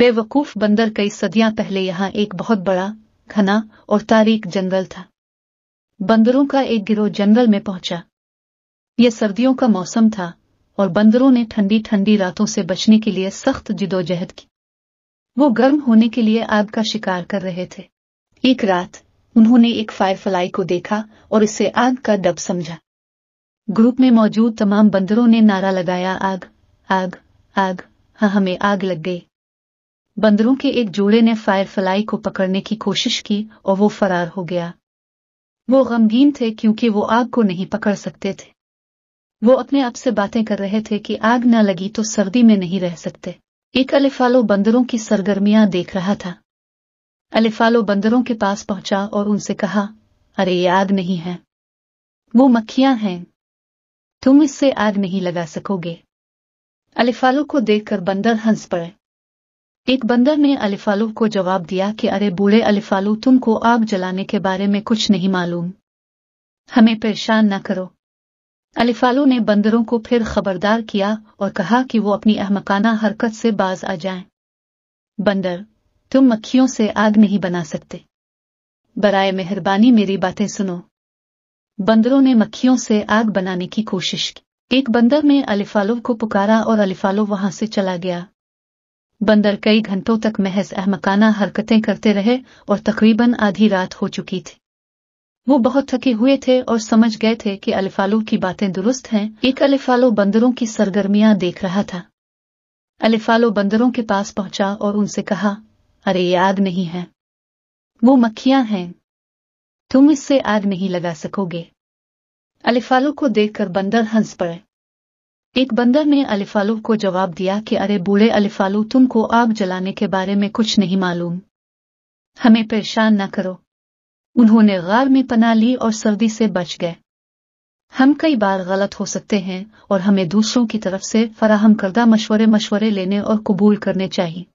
बेवकूफ बंदर कई सदियां पहले यहां एक बहुत बड़ा घना और तारीख जंगल था बंदरों का एक गिरोह जंगल में पहुंचा यह सर्दियों का मौसम था और बंदरों ने ठंडी ठंडी रातों से बचने के लिए सख्त जिदोजहद की वो गर्म होने के लिए आग का शिकार कर रहे थे एक रात उन्होंने एक फायरफ्लाई को देखा और इसे आग का डब समझा ग्रुप में मौजूद तमाम बंदरों ने नारा लगाया आग आग आग हाँ हमें आग लग गई बंदरों के एक जोड़े ने फायरफ्लाई को पकड़ने की कोशिश की और वो फरार हो गया वो गमगीन थे क्योंकि वो आग को नहीं पकड़ सकते थे वो अपने आप से बातें कर रहे थे कि आग न लगी तो सर्दी में नहीं रह सकते एक अलिफालो बंदरों की सरगर्मियां देख रहा था अलिफालो बंदरों के पास पहुंचा और उनसे कहा अरे ये आग नहीं है वो मक्खियां हैं तुम इससे आग नहीं लगा सकोगे अलिफालो को देखकर बंदर हंस पड़े एक बंदर ने अलिफालू को जवाब दिया कि अरे बूढ़े अलिफालू तुमको आग जलाने के बारे में कुछ नहीं मालूम हमें परेशान न करो अलिफालू ने बंदरों को फिर खबरदार किया और कहा कि वो अपनी अहमकाना हरकत से बाज आ जाएं। बंदर तुम मक्खियों से आग नहीं बना सकते बराए मेहरबानी मेरी बातें सुनो बंदरों ने मक्खियों से आग बनाने की कोशिश की एक बंदर ने अलिफालो को पुकारा और अलिफालो वहां से चला गया बंदर कई घंटों तक महज अहमकाना हरकतें करते रहे और तकरीबन आधी रात हो चुकी थी वो बहुत थके हुए थे और समझ गए थे कि अलिफालो की बातें दुरुस्त हैं एक अलिफालो बंदरों की सरगर्मियां देख रहा था अलिफालो बंदरों के पास पहुंचा और उनसे कहा अरे याद नहीं है वो मक्खियां हैं तुम इससे आग नहीं लगा सकोगे अलिफालो को देखकर बंदर हंस पड़े एक बंदर ने अलिफालू को जवाब दिया कि अरे बूढ़े अलिफालू तुमको आग जलाने के बारे में कुछ नहीं मालूम हमें परेशान न करो उन्होंने गार में पना ली और सर्दी से बच गए हम कई बार गलत हो सकते हैं और हमें दूसरों की तरफ से फराहम करदा मशवरे मशवरे लेने और कबूल करने चाहिए